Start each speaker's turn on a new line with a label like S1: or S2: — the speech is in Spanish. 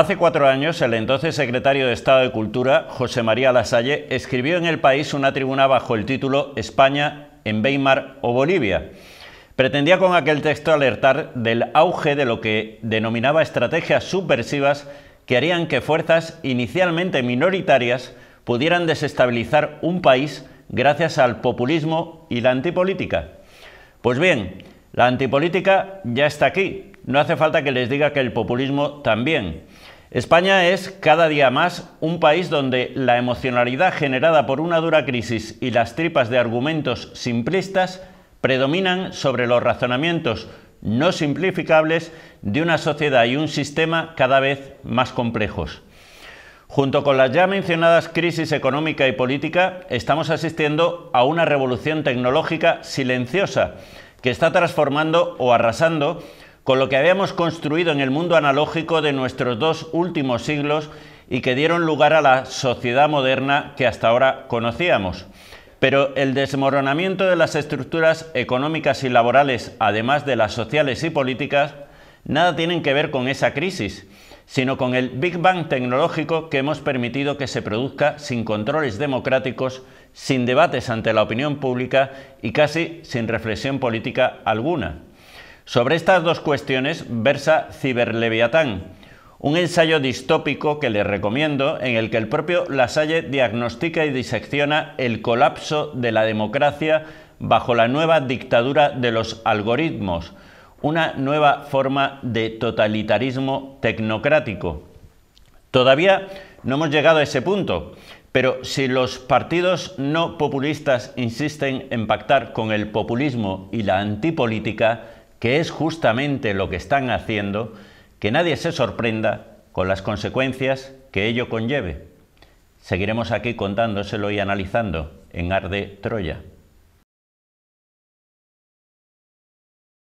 S1: Hace cuatro años, el entonces secretario de Estado de Cultura, José María Lasalle, escribió en El País una tribuna bajo el título España en Weimar o Bolivia. Pretendía con aquel texto alertar del auge de lo que denominaba estrategias subversivas que harían que fuerzas inicialmente minoritarias pudieran desestabilizar un país gracias al populismo y la antipolítica. Pues bien, la antipolítica ya está aquí. No hace falta que les diga que el populismo también. España es cada día más un país donde la emocionalidad generada por una dura crisis y las tripas de argumentos simplistas predominan sobre los razonamientos no simplificables de una sociedad y un sistema cada vez más complejos. Junto con las ya mencionadas crisis económica y política, estamos asistiendo a una revolución tecnológica silenciosa que está transformando o arrasando con lo que habíamos construido en el mundo analógico de nuestros dos últimos siglos y que dieron lugar a la sociedad moderna que hasta ahora conocíamos. Pero el desmoronamiento de las estructuras económicas y laborales, además de las sociales y políticas, nada tienen que ver con esa crisis, sino con el Big Bang tecnológico que hemos permitido que se produzca sin controles democráticos, sin debates ante la opinión pública y casi sin reflexión política alguna. Sobre estas dos cuestiones versa Ciberleviatán, un ensayo distópico que les recomiendo en el que el propio Lasalle diagnostica y disecciona el colapso de la democracia bajo la nueva dictadura de los algoritmos, una nueva forma de totalitarismo tecnocrático. Todavía no hemos llegado a ese punto, pero si los partidos no populistas insisten en pactar con el populismo y la antipolítica, que es justamente lo que están haciendo, que nadie se sorprenda con las consecuencias que ello conlleve. Seguiremos aquí contándoselo y analizando en Arde Troya.